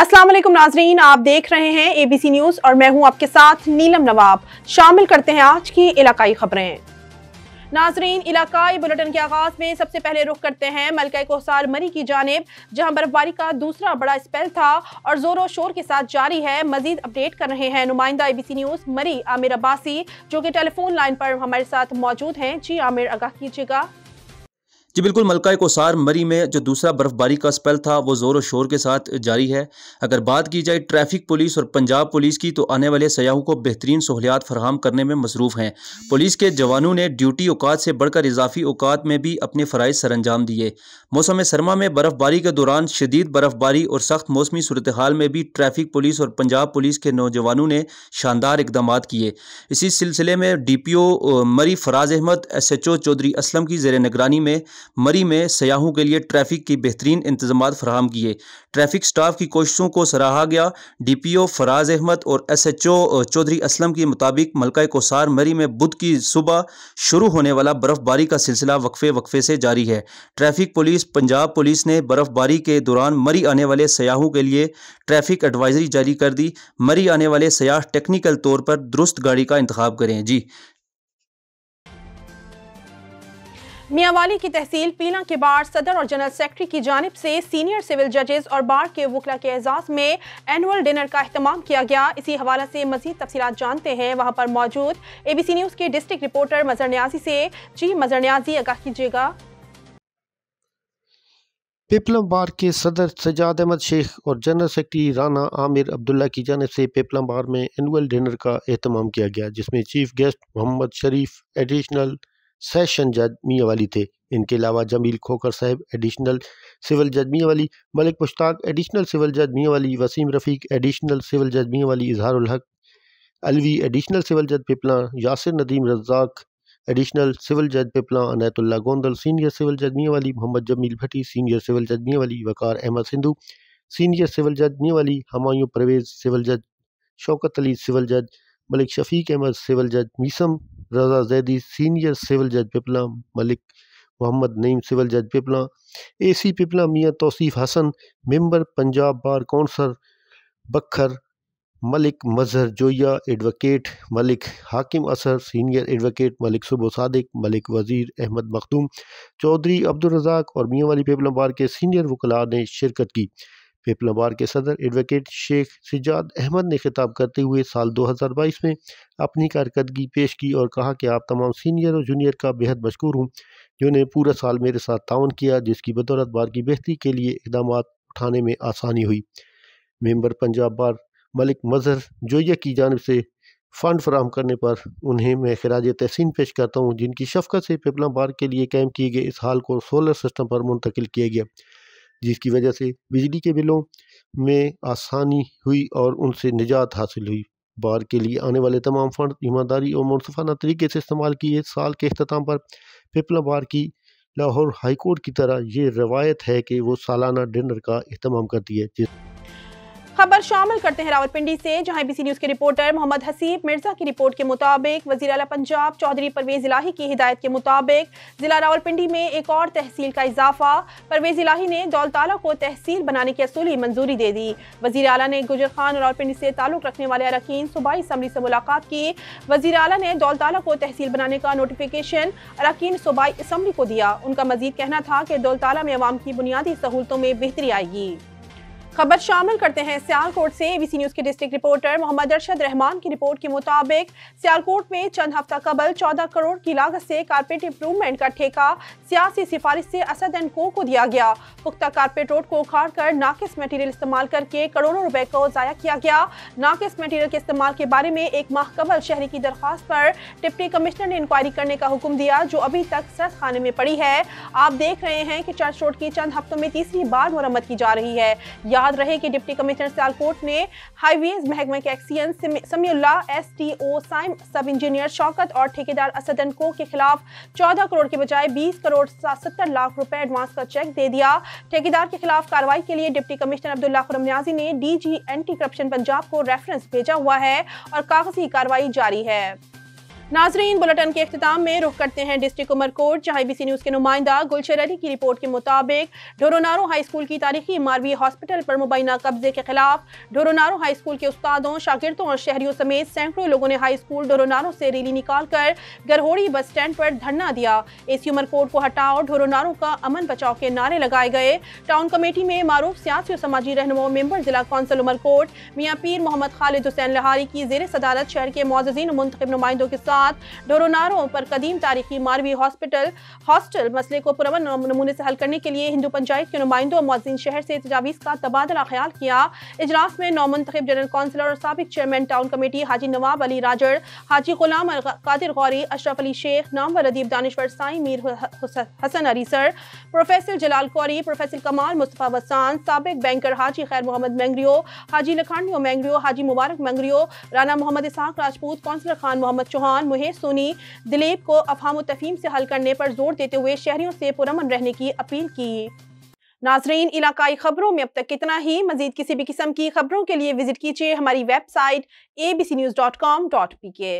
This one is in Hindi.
असलम नाजरीन आप देख रहे हैं ए बी सी न्यूज़ और मैं हूं आपके साथ नीलम नवाब शामिल करते हैं आज की इलाकाई खबरें नाजरीन इलाकाई बुलेटिन के आगाज में सबसे पहले रुख करते हैं मलका कोसार मरी की जानब जहां बर्फबारी का दूसरा बड़ा स्पेल था और जोरों शोर के साथ जारी है मजीद अपडेट कर रहे हैं नुमाइंदा ए बी सी न्यूज मरी आमिर अब्बासी जो कि टेलीफोन लाइन पर हमारे साथ मौजूद हैं जी आमिर आगाह कीजिएगा जी बिल्कुल मलका कोसार मरी में जो दूसरा बर्फबारी का स्पेल था वो ज़ोर शोर के साथ जारी है अगर बात की जाए ट्रैफिक पुलिस और पंजाब पुलिस की तो आने वाले सयाहों को बेहतरीन सहूलियात फराहम करने में मसरूफ़ हैं पुलिस के जवानों ने ड्यूटी अवकात से बढ़कर इजाफी अवकात में भी अपने फ़रज़ सरंजाम दिए मौसम सरमा में बर्फ़बारी के दौरान शदीद बर्फ़बारी और सख्त मौसमी सूरत हाल में भी ट्रैफिक पुलिस और पंजाब पुलिस के नौजवानों ने शानदार इकदाम किए इसी सिलसिले में D P O Murree Faraz Ahmad S H O Chaudhry Aslam की जेर निगरानी में मरी में सयाहों के लिए ट्रैफिक की बेहतरीन इंतजाम फराहम किए ट्रैफिक स्टाफ की कोशिशों को सराहा गया D P O Faraz Ahmad और S H O Chaudhry Aslam के मुताबिक मलका कोसार मरी में बुध की सुबह शुरू होने वाला बर्फ़बारी का सिलसिला वक्फे वक्फे से जारी है ट्रैफिक पुलिस पंजाब पुलिस ने बर्फ़बारी के दौरान मरी आने वाले सयाहों के लिए ट्रैफिक एडवाइजरी जारी कर दी मरी आने वाले सयाह टेक्निकल तौर पर दुरुस्त गाड़ी का इंतख्या करें जी मियावाली की तहसील पीला के बार सदर और जनरल सेक्रेटरी की जानब से सीनियर सिविल जजेस और बार के वकला के एजाज में एनुअल डिनर का अहतमाम किया गया इसी हवाला से मजीद तफसी जानते हैं वहाँ पर मौजूद ए बी सी न्यूज़ के डिस्ट्रिक्ट रिपोर्टर मजर न्याजी से जी मजर न्याजी आगाह कीजिएगा पेपलम बार के सदर सजाद अहमद शेख और जनरल सेक्रेटरी राना आमिर अब्दुल्ला की जानब से पेपलम बार में एनुअल डिनर का अहतमाम किया गया जिसमें chief guest Mohammad Sharif additional session Mianwali थे इनके अलावा जमील खोकर साहब एडिशनल सिविल जजमिया वाली मलिक मुश्ताक एडिशनल सिविल मियाँ वाली वसीम रफ़ीक एडिशनल सिविल जजमिया वाली इजहारुल हक अलवी एडिशनल सिविल जज पिपला यासिर नदीम रजाक एडिशनल सिविल जज पिपला अनैतुल्ला गोंदल सीनियर सिविल जजमिया वाली मोहम्मद जमील भट्टी सीनियर सिविल जजमिया वाली वकार अहमद सिंधु सीनियर सिविल जजमिया वाली हमायूं परवेज़ सिविल जज शौकत अली सिविल जज मलिक शफीक अहमद सिविल जज मीसम रजा जैदी सीनियर सिविल जज पिपला मलिक मोहम्मद नईम सिविल जज पिपला ए सी पिपला मियाँ तोसीफ़ हसन मेंबर पंजाब बार कौंसल बखर मलिक मजहर जोया एडवोकेट मलिक हाकिम असर सीनियर एडवोकेट मलिक सुबो सदक मलिक वज़ीर अहमद मखदूम चौधरी अब्दुलरजाक और मियाँ वाली पिपला बार के सीनियर वकला ने शिरकत की पेपलाबार के सदर एडवोकेट शेख सिजाद अहमद ने खिताब करते हुए साल 2022 में अपनी कारकर्दगी पेश की और कहा कि आप तमाम सीनियर और जूनियर का बेहद मशहूर हूँ जिन्होंने पूरा साल मेरे साथ ताउन किया जिसकी बदौलत बार की बेहतरी के लिए इकदाम उठाने में आसानी हुई मेम्बर पंजाब बार मलिक मजहर जोया की जानब से फ़ंड फ्राहम करने पर उन्हें मैं खराज तहसीन पेश करता हूँ जिनकी शफकत से पिपला बार के लिए कैम किए गए इस हाल को सोलर सिस्टम पर मुंतकिल किया गया जिसकी वजह से बिजली के बिलों में आसानी हुई और उनसे निजात हासिल हुई बार के लिए आने वाले तमाम फंड ईमानदारी और मनसफाना तरीके से इस्तेमाल किए साल के अख्ताम पर पिपला बार की लाहौर हाईकोर्ट की तरह ये रवायत है कि वो सालाना डिनर का अहतमाम करती है जिस खबर शामिल करते हैं रावलपिंडी से जहां बी न्यूज के रिपोर्टर मोहम्मद हसीब मिर्जा की रिपोर्ट के मुताबिक वजी अला पंजाब चौधरी परवेज इलाही की हिदायत के मुताबिक जिला रावलपिंडी में एक और तहसील का इजाफा परवेज इलाही ने दौलताला को तहसील बनाने की असूली मंजूरी दे दी वजी अला ने गुजर खान और रावलपिंडी से ताल्लुक रखने वाले अरकान सूबाई इसम्बली से मुलाकात की वजी अला ने दौलताला को तहसील बनाने का नोटिफिकेशन अरकान सूबाई इसम्बली को दिया उनका मजीद कहना था कि दौलताला में आवाम की बुनियादी सहूलतों में बेहतरी आएगी खबर शामिल करते हैं सियालकोट से एबीसी न्यूज के डिस्ट्रिक्ट रिपोर्टर मोहम्मद अरशद रहमान की रिपोर्ट के मुताबिक सियालकोट में चंद हफ्ता कबल 14 करोड़ की लागत से कारपेट इम्प्रूवमेंट का ठेका सियासी सिफारिश से असद एंड को को दिया गया पुख्ता कारपेट रोड को उखाड़ कर नाकिस मटेरियल इस्तेमाल करके करोड़ों रुपए को जया किया गया नाकिस मटेरियल के इस्तेमाल के बारे में एक माह कबल शहरी की दरखास्त पर डिप्टी कमिश्नर ने इंक्वायरी करने का हुक्म दिया जो अभी तक सर खाने में पड़ी है आप देख रहे हैं कि चर्च रोड की चंद हफ्तों में तीसरी बार मुरम्मत की जा रही है या याद रहे कि डिप्टी कमिश्नर सियालकोट ने हाईवेज महकमे के XEN Samiullah S T O Saim sub engineer Shaukat और ठेकेदार असदन को के खिलाफ चौदह करोड़ के बजाय बीस करोड़ सत्तर लाख रुपए एडवांस का चेक दे दिया ठेकेदार के खिलाफ कार्रवाई के लिए डिप्टी कमिश्नर अब्दुल्ला न्याजी ने डीजी एंटी करप्शन पंजाब को रेफरेंस भेजा हुआ है और कागजी कार्रवाई जारी है नाजरीन बुलेटिन के अख्ताम में रुख करते हैं डिस्ट्रिक्ट उमरकोट जहाँ बी सी न्यूज़ के नुमाइंदा गुलशर अली की रिपोर्ट के मुताबिक ढोरोनारो हाई स्कूल की तारीखी मारवी हॉस्पिटल पर मुबैना कब्जे के खिलाफ ढोरोनारो हाई स्कूल के उस्तादों शागिदों और शहरियों समेत सैकड़ों लोगों ने हाई स्कूल ढोरोनारो से रैली निकाल कर गरहोड़ी बस स्टैंड पर धरना दिया ए सी उमरकोट को हटाओ ढोरोनारो का अमन बचाओ के नारे लगाए गए टाउन कमेटी में मारूफ सियासी और समाजी रहनुमाओं मेम्बर जिला कौंसल उमरकोट मियाँ पीर मोहम्मद खालिद हुसैन लहारी की जेर सदारत शहर के मोजीन मुंतब नुमाइंदों के साथ साथ डोरोनारों पर कदीम तारीखी मारवी हॉस्पिटल हॉस्टल मसले को पुरमन नमूने से हल करने के लिए हिंदू पंचायत के नुमाइंदों और शहर से तजावीज़ का तबादला ख्याल किया इजलास में नौ मंतब जनरल काउंसिलर और सबक chairman town committee Haji Nawab Ali Rajar Haji Ghulam Qadir Ghauri Ashraf Ali Sheikh नामवर अदीब दानश्वर Sain Mir Hassan Ali sir professor Jalal Kori professor Kamal Mustafa Wassan सबक बैंकर हाजी खैर मोहम्मद मैंगरियो हाजी लखानियो मैंगरियो हाजी मुबारक मैंगरियो राना मोहम्मद इसहाक राजपूत काउंसलर खान मोहम्मद चौहान दौरान मुहेश सोनी दिलीप को अफहम तफीम से हल करने पर जोर देते हुए शहरियों से पुरमन रहने की अपील की नाजरीन इलाकाई खबरों में अब तक कितना ही मजीद किसी भी किस्म की खबरों के लिए विजिट कीजिए हमारी website A news dot com dot P के